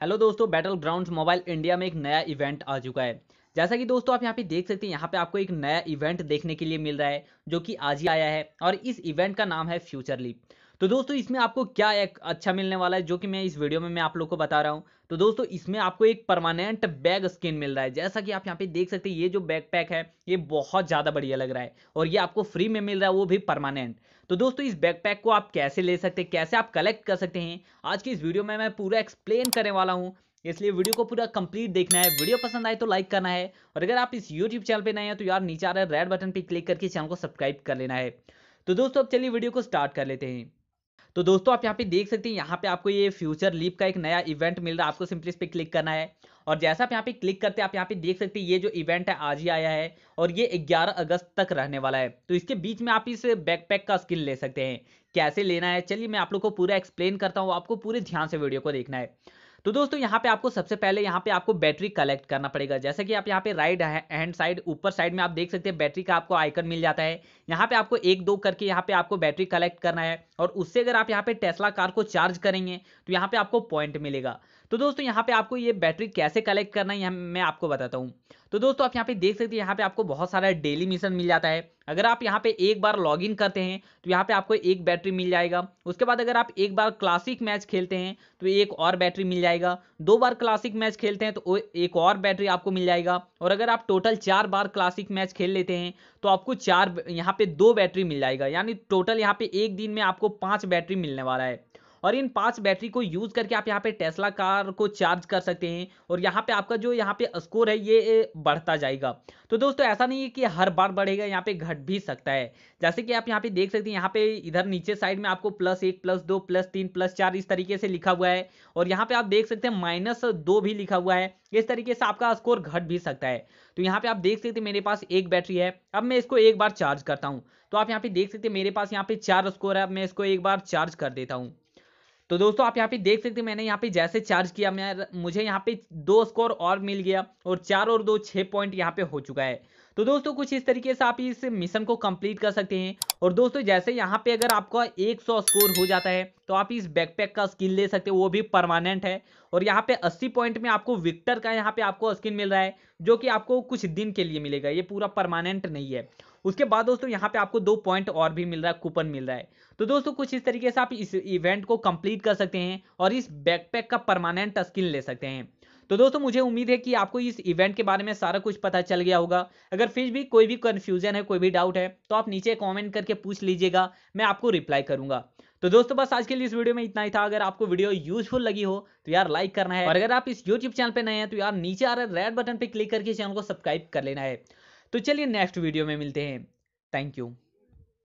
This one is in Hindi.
हेलो दोस्तों बैटल ग्राउंड मोबाइल इंडिया में एक नया इवेंट आ चुका है जैसा कि दोस्तों आप यहाँ पे देख सकते हैं यहाँ पे आपको एक नया इवेंट देखने के लिए मिल रहा है जो कि आज ही आया है और इस इवेंट का नाम है फ्यूचर लीप तो दोस्तों इसमें आपको क्या एक अच्छा मिलने वाला है जो कि मैं इस वीडियो में मैं आप लोग को बता रहा हूँ तो दोस्तों इसमें आपको एक परमानेंट बैग स्किन मिल रहा है जैसा कि आप यहाँ पे देख सकते हैं ये जो बैग पैक है ये बहुत ज़्यादा बढ़िया लग रहा है और ये आपको फ्री में मिल रहा है वो भी परमानेंट तो दोस्तों इस बैग पैक को आप कैसे ले सकते हैं कैसे आप कलेक्ट कर सकते हैं आज की इस वीडियो में मैं पूरा एक्सप्लेन करने वाला हूँ इसलिए वीडियो को पूरा कंप्लीट देखना है वीडियो पसंद आए तो लाइक करना है और अगर आप इस यूट्यूब चैनल पर नए हैं तो यार नीचे आ रहा है रेड बटन पर क्लिक करके चैनल को सब्सक्राइब कर लेना है तो दोस्तों अब चलिए वीडियो को स्टार्ट कर लेते हैं तो दोस्तों आप यहाँ पे देख सकते हैं यहाँ पे आपको ये फ्यूचर लीप का एक नया इवेंट मिल रहा है आपको सिंपली इस पर क्लिक करना है और जैसा आप यहाँ पे क्लिक करते हैं आप यहाँ पे देख सकते हैं ये जो इवेंट है आज ही आया है और ये 11 अगस्त तक रहने वाला है तो इसके बीच में आप इस बैकपैक का स्किल ले सकते हैं कैसे लेना है चलिए मैं आप लोग को पूरा एक्सप्लेन करता हूँ आपको पूरे ध्यान से वीडियो को देखना है तो दोस्तों यहाँ पे आपको सबसे पहले यहाँ पे आपको बैटरी कलेक्ट करना पड़ेगा जैसे कि आप यहाँ पे राइट हैंड साइड ऊपर साइड में आप देख सकते हैं बैटरी का आपको आइकन मिल जाता है यहाँ पे आपको एक दो करके यहाँ पे आपको बैटरी कलेक्ट करना है और उससे अगर आप यहाँ पे टेस्ला कार को चार्ज करेंगे तो यहाँ पे आपको पॉइंट मिलेगा तो दोस्तों यहाँ पे आपको ये बैटरी कैसे कलेक्ट करना है मैं आपको बताता हूँ तो दोस्तों आप यहाँ पे देख सकते हैं यहाँ पे आपको बहुत सारा डेली मिशन मिल जाता है अगर आप यहाँ पे एक बार लॉगिन करते हैं तो यहाँ पे आपको एक बैटरी मिल जाएगा उसके बाद अगर आप एक बार क्लासिक मैच खेलते हैं तो एक और बैटरी मिल जाएगा दो बार क्लासिक मैच खेलते हैं तो एक और बैटरी आपको मिल जाएगा और अगर आप टोटल चार बार क्लासिक मैच खेल लेते हैं तो आपको चार यहाँ पे दो बैटरी मिल जाएगा यानी टोटल यहाँ पे एक दिन में आपको पाँच बैटरी मिलने वाला है और इन पांच बैटरी को यूज करके आप यहाँ पे टेस्ला कार को चार्ज कर सकते हैं और यहाँ पे आपका जो यहाँ पे स्कोर है ये बढ़ता जाएगा तो दोस्तों ऐसा नहीं है कि हर बार बढ़ेगा यहाँ पे घट भी सकता है जैसे कि आप यहाँ पे देख सकते हैं यहाँ पे इधर नीचे साइड में आपको प्लस एक प्लस दो प्लस तीन प्लस चार इस तरीके से लिखा हुआ है और यहाँ पे आप देख सकते हैं माइनस दो भी लिखा हुआ है इस तरीके से आपका स्कोर घट भी सकता है तो यहाँ पे आप देख सकते हैं मेरे पास एक बैटरी है अब मैं इसको एक बार चार्ज करता हूँ तो आप यहाँ पे देख सकते हैं मेरे पास यहाँ पे चार स्कोर है अब मैं इसको एक बार चार्ज कर देता हूँ तो दोस्तों आप यहाँ पे देख सकते हैं मैंने यहाँ पे जैसे चार्ज किया मैं मुझे यहाँ पे दो स्कोर और मिल गया और चार और दो छः पॉइंट यहाँ पे हो चुका है तो दोस्तों कुछ इस तरीके से आप इस मिशन को कंप्लीट कर सकते हैं और दोस्तों जैसे यहाँ पे अगर आपका 100 स्कोर हो जाता है तो आप इस बैकपैक का स्किन ले सकते हो वो भी परमानेंट है और यहाँ पे 80 पॉइंट में आपको विक्टर का यहाँ पे आपको स्किन मिल रहा है जो कि आपको कुछ दिन के लिए मिलेगा ये पूरा परमानेंट नहीं है उसके बाद दोस्तों यहाँ पे आपको दो पॉइंट और भी मिल रहा है कूपन मिल रहा है तो दोस्तों कुछ इस तरीके से आप इस इवेंट को कंप्लीट कर सकते हैं और इस बैकपैक का परमानेंट स्किन ले सकते हैं तो दोस्तों मुझे उम्मीद है कि आपको इस इवेंट के बारे में सारा कुछ पता चल गया होगा अगर फिर भी कोई भी कन्फ्यूजन है कोई भी डाउट है तो आप नीचे कॉमेंट करके पूछ लीजिएगा मैं आपको रिप्लाई करूंगा तो दोस्तों बस आज के लिए इस वीडियो में इतना ही था अगर आपको वीडियो यूजफुल लगी हो तो यार लाइक करना है और अगर आप इस यूट्यूब चैनल पर नए हैं तो यार नीचे आ रहे रेड बटन पर क्लिक करके चैनल को सब्सक्राइब कर लेना है तो चलिए नेक्स्ट वीडियो में मिलते हैं थैंक यू